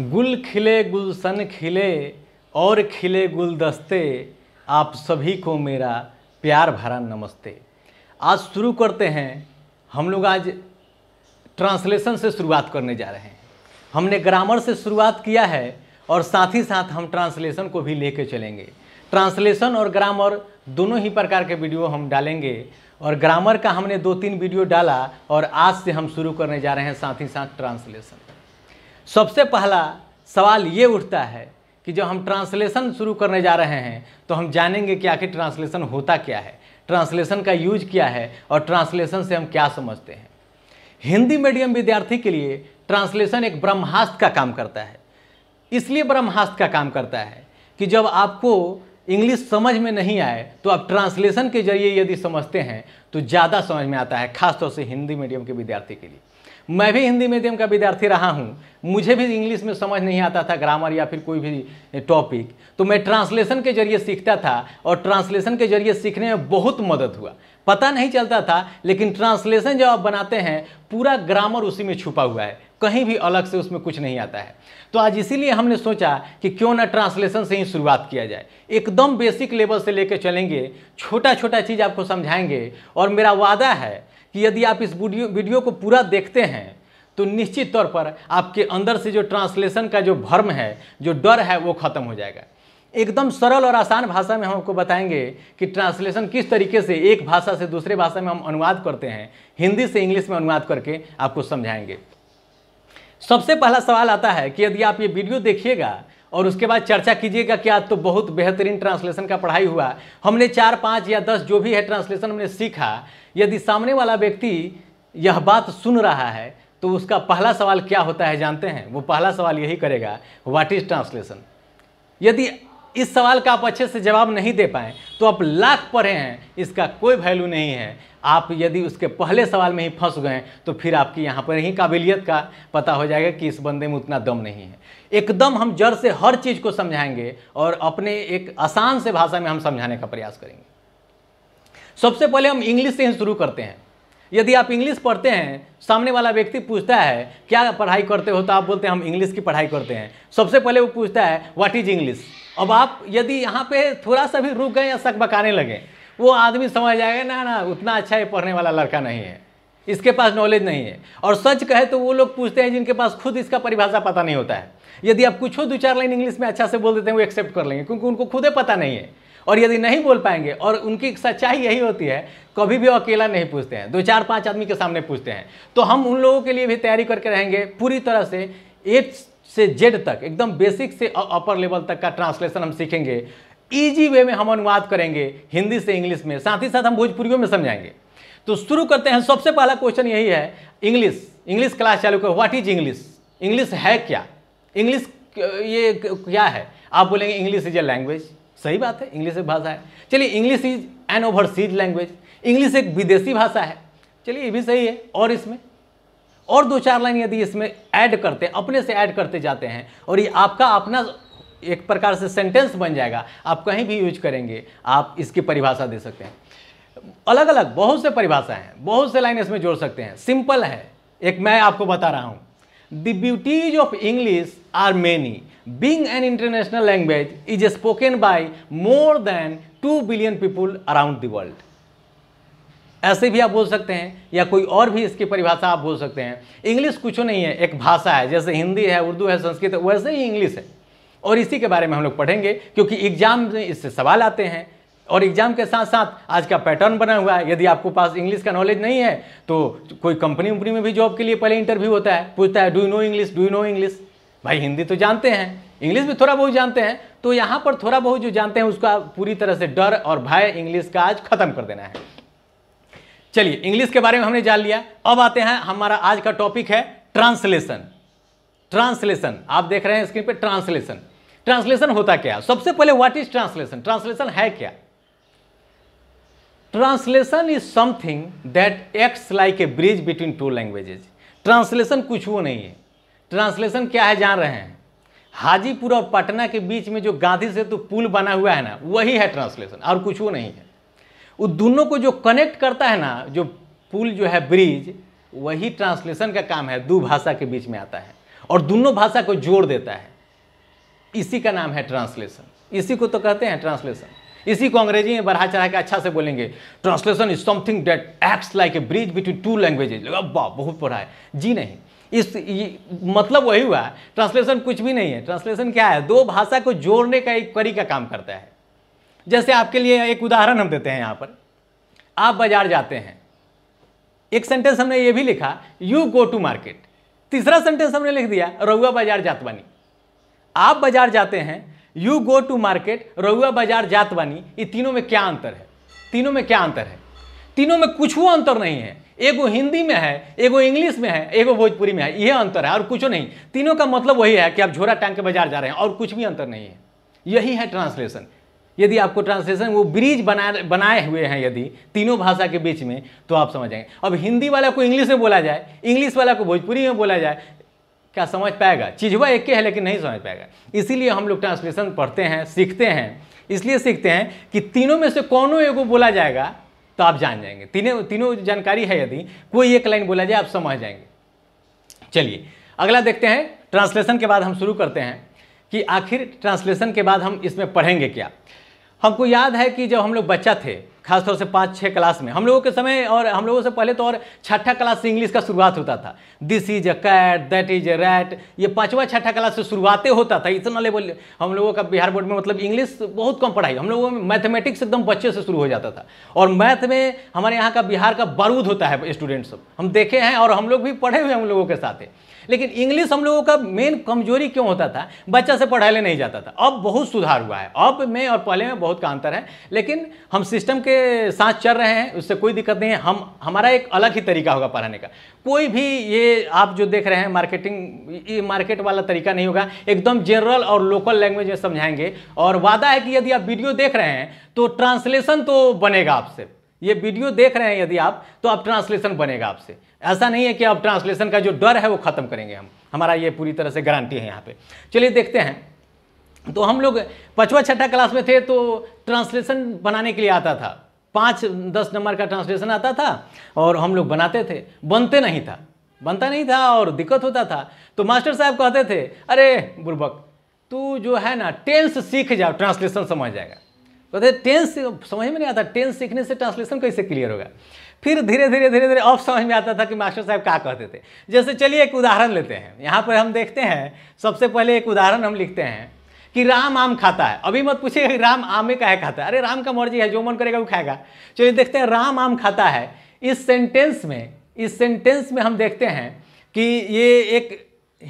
गुल खिले गुलशन खिले और खिले गुलदस्ते आप सभी को मेरा प्यार भरा नमस्ते आज शुरू करते हैं हम लोग आज ट्रांसलेशन से शुरुआत करने जा रहे हैं हमने ग्रामर से शुरुआत किया है और साथ ही साथ हम ट्रांसलेशन को भी लेके चलेंगे ट्रांसलेशन और ग्रामर दोनों ही प्रकार के वीडियो हम डालेंगे और ग्रामर का हमने दो तीन वीडियो डाला और आज से हम शुरू करने जा रहे हैं साथ ही साथ ट्रांसलेशन सबसे पहला सवाल ये उठता है कि जब हम ट्रांसलेशन शुरू करने जा रहे हैं तो हम जानेंगे कि आखिर ट्रांसलेशन होता क्या है ट्रांसलेशन का यूज क्या है और ट्रांसलेशन से हम क्या समझते हैं हिंदी मीडियम विद्यार्थी के लिए ट्रांसलेशन एक ब्रह्मास्त्र का काम करता है इसलिए ब्रह्मास्त का काम करता है कि जब आपको इंग्लिश समझ में नहीं आए तो आप ट्रांसलेशन के जरिए यदि समझते हैं तो ज़्यादा समझ में आता है खासतौर से हिंदी मीडियम के विद्यार्थी के लिए मैं भी हिंदी मीडियम का विद्यार्थी रहा हूँ मुझे भी इंग्लिश में समझ नहीं आता था ग्रामर या फिर कोई भी टॉपिक तो मैं ट्रांसलेशन के जरिए सीखता था और ट्रांसलेशन के जरिए सीखने में बहुत मदद हुआ पता नहीं चलता था लेकिन ट्रांसलेशन जब आप बनाते हैं पूरा ग्रामर उसी में छुपा हुआ है कहीं भी अलग से उसमें कुछ नहीं आता है तो आज इसीलिए हमने सोचा कि क्यों ना ट्रांसलेशन से ही शुरुआत किया जाए एकदम बेसिक लेवल से लेकर चलेंगे छोटा छोटा चीज़ आपको समझाएंगे और मेरा वादा है कि यदि आप इस वीडियो वीडियो को पूरा देखते हैं तो निश्चित तौर पर आपके अंदर से जो ट्रांसलेशन का जो भर्म है जो डर है वो खत्म हो जाएगा एकदम सरल और आसान भाषा में हम आपको बताएंगे कि ट्रांसलेशन किस तरीके से एक भाषा से दूसरे भाषा में हम अनुवाद करते हैं हिंदी से इंग्लिश में अनुवाद करके आपको समझाएंगे सबसे पहला सवाल आता है कि यदि आप ये वीडियो देखिएगा और उसके बाद चर्चा कीजिएगा कि आज तो बहुत बेहतरीन ट्रांसलेशन का पढ़ाई हुआ हमने चार पाँच या दस जो भी है ट्रांसलेशन हमने सीखा यदि सामने वाला व्यक्ति यह बात सुन रहा है तो उसका पहला सवाल क्या होता है जानते हैं वो पहला सवाल यही करेगा व्हाट इज ट्रांसलेशन यदि इस सवाल का आप अच्छे से जवाब नहीं दे पाए तो आप लाख पढ़े हैं इसका कोई वैल्यू नहीं है आप यदि उसके पहले सवाल में ही फंस गए तो फिर आपकी यहाँ पर ही काबिलियत का पता हो जाएगा कि इस बंदे में उतना दम नहीं है एकदम हम जड़ से हर चीज़ को समझाएंगे और अपने एक आसान से भाषा में हम समझाने का प्रयास करेंगे सबसे पहले हम इंग्लिश से ही शुरू करते हैं यदि आप इंग्लिश पढ़ते हैं सामने वाला व्यक्ति पूछता है क्या पढ़ाई करते हो तो आप बोलते हैं हम इंग्लिश की पढ़ाई करते हैं सबसे पहले वो पूछता है व्हाट इज इंग्लिश अब आप यदि यहाँ पे थोड़ा सा भी रुक गए या शक बकाने लगे वो आदमी समझ जाएगा ना ना उतना अच्छा ये पढ़ने वाला लड़का नहीं है इसके पास नॉलेज नहीं है और सच कहे तो वो लोग पूछते हैं जिनके पास खुद इसका परिभाषा पता नहीं होता है यदि आप कुछ हो दो चार लाइन इंग्लिश में अच्छा से बोल देते हैं वो एक्सेप्ट कर लेंगे क्योंकि उनको खुद ही पता नहीं है और यदि नहीं बोल पाएंगे और उनकी सच्चाई यही होती है कभी भी अकेला नहीं पूछते हैं दो चार पाँच आदमी के सामने पूछते हैं तो हम उन लोगों के लिए भी तैयारी करके रहेंगे पूरी तरह से एट से जेड तक एकदम बेसिक से अपर लेवल तक का ट्रांसलेशन हम सीखेंगे ईजी वे में हम अनुवाद करेंगे हिंदी से इंग्लिश में साथ ही साथ हम भोजपुरियों में समझाएंगे तो शुरू करते हैं सबसे पहला क्वेश्चन यही है इंग्लिश इंग्लिश क्लास चालू कर व्हाट इज इंग्लिश इंग्लिश है क्या इंग्लिश ये क्या है आप बोलेंगे इंग्लिश इज ए लैंग्वेज सही बात है इंग्लिश एक भाषा है चलिए English is an overseas language English एक विदेशी भाषा है चलिए ये भी सही है और इसमें और दो चार लाइन यदि इसमें ऐड करते अपने से ऐड करते जाते हैं और ये आपका अपना एक प्रकार से सेंटेंस बन जाएगा आप कहीं भी यूज करेंगे आप इसकी परिभाषा दे सकते हैं अलग अलग बहुत से परिभाषा हैं बहुत से लाइन इसमें जोड़ सकते हैं सिंपल है एक मैं आपको बता रहा हूँ The beauties of English are many. Being an international language is spoken by more than 2 billion people around the world. ऐसे भी आप बोल सकते हैं या कोई और भी इसकी परिभाषा आप बोल सकते हैं इंग्लिश कुछ नहीं है एक भाषा है जैसे हिंदी है उर्दू है संस्कृत है वैसे ही इंग्लिश है और इसी के बारे में हम लोग पढ़ेंगे क्योंकि एग्जाम में इससे सवाल आते हैं और एग्जाम के साथ साथ आज का पैटर्न बना हुआ है यदि आपको पास इंग्लिश का नॉलेज नहीं है तो कोई कंपनी उम्पनी में भी जॉब के लिए पहले इंटरव्यू होता है पूछता है do you know English do you know English भाई हिंदी तो जानते हैं इंग्लिश भी थोड़ा बहुत जानते हैं तो यहाँ पर थोड़ा बहुत जो जानते हैं उसका पूरी तरह से डर और भय इंग्लिश का आज खत्म कर देना है चलिए इंग्लिश के बारे में हमने जान लिया अब आते हैं हमारा आज का टॉपिक है ट्रांसलेशन ट्रांसलेशन आप देख रहे हैं स्क्रीन पे ट्रांसलेशन ट्रांसलेशन होता क्या सबसे पहले व्हाट इज ट्रांसलेशन ट्रांसलेशन है क्या translation is something that acts like a bridge between two languages translation कुछ वो नहीं है ट्रांसलेशन क्या है जान रहे हैं हाजीपुर और पटना के बीच में जो गांधी सेतु पुल बना हुआ है ना वही है ट्रांसलेशन और कुछ वो नहीं है वो दोनों को जो कनेक्ट करता है ना जो पुल जो है ब्रिज वही ट्रांसलेशन का काम है दो भाषा के बीच में आता है और दोनों भाषा को जोड़ देता है इसी का नाम है ट्रांसलेशन इसी को तो कहते हैं ट्रांसलेशन इसी को अंग्रेजी में बढ़ा चढ़ा के अच्छा से बोलेंगे translation is something that acts like a bridge between two languages वाह बहुत पढ़ा है जी नहीं इस ये, मतलब वही हुआ ट्रांसलेशन कुछ भी नहीं है ट्रांसलेशन क्या है दो भाषा को जोड़ने का एक करी का काम करता है जैसे आपके लिए एक उदाहरण हम देते हैं यहाँ पर आप बाजार जाते हैं एक सेंटेंस हमने ये भी लिखा यू गो टू मार्केट तीसरा सेंटेंस हमने लिख दिया रहुआ बाजार जातवानी आप बाजार जाते हैं यू गो टू मार्केट रउआ बाजार जात ये तीनों में क्या अंतर है तीनों में क्या अंतर है तीनों में कुछ अंतर नहीं है एगो हिंदी में है एगो इंग्लिश में है एगो भोजपुरी में है यह अंतर है और कुछ नहीं तीनों का मतलब वही है कि आप झोरा टांग के बाजार जा रहे हैं और कुछ भी अंतर नहीं है यही है ट्रांसलेशन यदि आपको ट्रांसलेशन वो ब्रिज बनाए बनाए हुए हैं यदि तीनों भाषा के बीच में तो आप समझ जाएंगे अब हिंदी वाला को इंग्लिश में बोला जाए इंग्लिश वाला को भोजपुरी में बोला जाए क्या समझ पाएगा चीज़ हुआ एक के है लेकिन नहीं समझ पाएगा इसीलिए हम लोग ट्रांसलेशन पढ़ते हैं सीखते हैं इसलिए सीखते हैं कि तीनों में से कौनों एगो बोला जाएगा तो आप जान जाएंगे तीनों तीनों जानकारी है यदि कोई एक लाइन बोला जाए आप समझ जाएंगे चलिए अगला देखते हैं ट्रांसलेशन के बाद हम शुरू करते हैं कि आखिर ट्रांसलेशन के बाद हम इसमें पढ़ेंगे क्या हमको याद है कि जब हम लोग बच्चा थे खासतौर से पाँच छः क्लास में हम लोगों के समय और हम लोगों से पहले तो और छठा क्लास से इंग्लिश का शुरुआत होता था this is a cat that is a rat ये पाँचवा छठा क्लास से शुरुआतें होता था इतना लेवल हम लोगों का बिहार बोर्ड में मतलब इंग्लिश बहुत कम पढ़ाई हम लोगों में मैथमेटिक्स एकदम बच्चे से शुरू हो जाता था और मैथ में हमारे यहाँ का बिहार का बारूद होता है स्टूडेंट्स हम देखे हैं और हम लोग भी पढ़े हुए हम लोगों के साथ लेकिन इंग्लिश हम लोगों का मेन कमजोरी क्यों होता था बच्चा से पढ़ाने नहीं जाता था अब बहुत सुधार हुआ है अब में और पहले में बहुत का अंतर है लेकिन हम सिस्टम के साथ चल रहे हैं उससे कोई दिक्कत नहीं है हम हमारा एक अलग ही तरीका होगा पढ़ाने का कोई भी ये आप जो देख रहे हैं मार्केटिंग ये मार्केट वाला तरीका नहीं होगा एकदम जनरल और लोकल लैंग्वेज में समझाएंगे और वादा है कि यदि आप वीडियो देख रहे हैं तो ट्रांसलेशन तो बनेगा आपसे ये वीडियो देख रहे हैं यदि आप तो अब ट्रांसलेशन बनेगा आपसे ऐसा नहीं है कि अब ट्रांसलेशन का जो डर है वो ख़त्म करेंगे हम हमारा ये पूरी तरह से गारंटी है यहाँ पे चलिए देखते हैं तो हम लोग पचवा छठा क्लास में थे तो ट्रांसलेशन बनाने के लिए आता था पाँच दस नंबर का ट्रांसलेशन आता था और हम लोग बनाते थे बनते नहीं था बनता नहीं था और दिक्कत होता था तो मास्टर साहब कहते थे अरे बुरबक तू जो है ना टेंस सीख जाओ ट्रांसलेशन समझ जाएगा कहते तो टेंस समझ में नहीं आता टेंस सीखने से ट्रांसलेशन कैसे क्लियर होगा फिर धीरे धीरे धीरे धीरे अब समझ में आता था कि मास्टर साहब क्या कहते थे जैसे चलिए एक उदाहरण लेते हैं यहाँ पर हम देखते हैं सबसे पहले एक उदाहरण हम लिखते हैं कि राम आम खाता है अभी मत पूछिएगा राम आमे का है खाता है अरे राम का मर्जी है जो मन करेगा वो खाएगा चलिए देखते हैं राम आम खाता है इस सेंटेंस में इस सेंटेंस में हम देखते हैं कि ये एक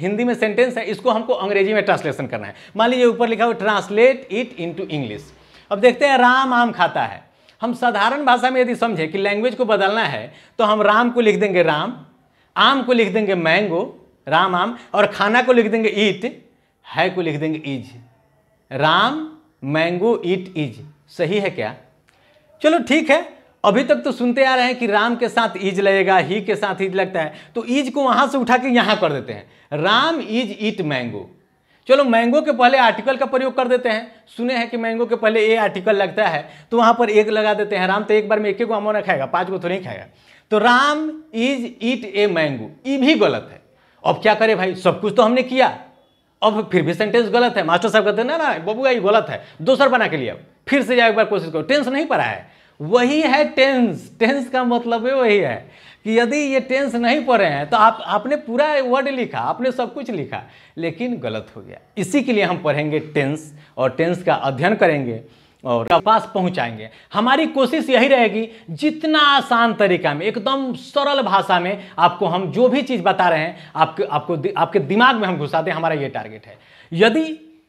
हिंदी में सेंटेंस है इसको हमको अंग्रेजी में ट्रांसलेशन करना है मान लीजिए ऊपर लिखा हुआ ट्रांसलेट इट इंटू इंग्लिश अब देखते हैं राम आम खाता है हम साधारण भाषा में यदि समझें कि लैंग्वेज को बदलना है तो हम राम को लिख देंगे राम आम को लिख देंगे मैंगो राम आम और खाना को लिख देंगे ईट है को लिख देंगे is Ram mango eat is सही है क्या चलो ठीक है अभी तक तो सुनते आ रहे हैं कि राम के साथ ईज लगेगा ही के साथ ईज लगता है तो ईज को वहां से उठा के यहां कर देते हैं राम इज ईट मैंगो चलो मैंगो के पहले आर्टिकल का प्रयोग कर देते हैं सुने हैं कि मैंगो के पहले ए आर्टिकल लगता है तो वहां पर एक लगा देते हैं राम तो एक बार में एक एक अमो ना खाएगा पांच को तो नहीं खाएगा तो Ram is eat a mango ये भी गलत है अब क्या करे भाई सब कुछ तो हमने किया अब फिर भी सेंटेंस गलत है मास्टर साहब कहते हैं ना ना बबू ये गलत है दूसर बना के लिए अब फिर से जाए एक बार कोशिश करो टेंस नहीं पढ़ा है वही है टेंस टेंस का मतलब है वही है कि यदि ये टेंस नहीं पढ़े हैं तो आप आपने पूरा वर्ड लिखा आपने सब कुछ लिखा लेकिन गलत हो गया इसी के लिए हम पढ़ेंगे टेंस और टेंस का अध्ययन करेंगे और पास पहुंचाएंगे हमारी कोशिश यही रहेगी जितना आसान तरीका में एकदम सरल भाषा में आपको हम जो भी चीज़ बता रहे हैं आपके आपको आपके दिमाग में हम घुसा दें हमारा ये टारगेट है यदि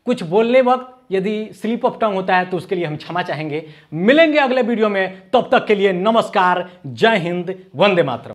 कुछ बोलने वक्त यदि स्लिप ऑफ टंग होता है तो उसके लिए हम क्षमा चाहेंगे मिलेंगे अगले वीडियो में तब तक के लिए नमस्कार जय हिंद वंदे मातरम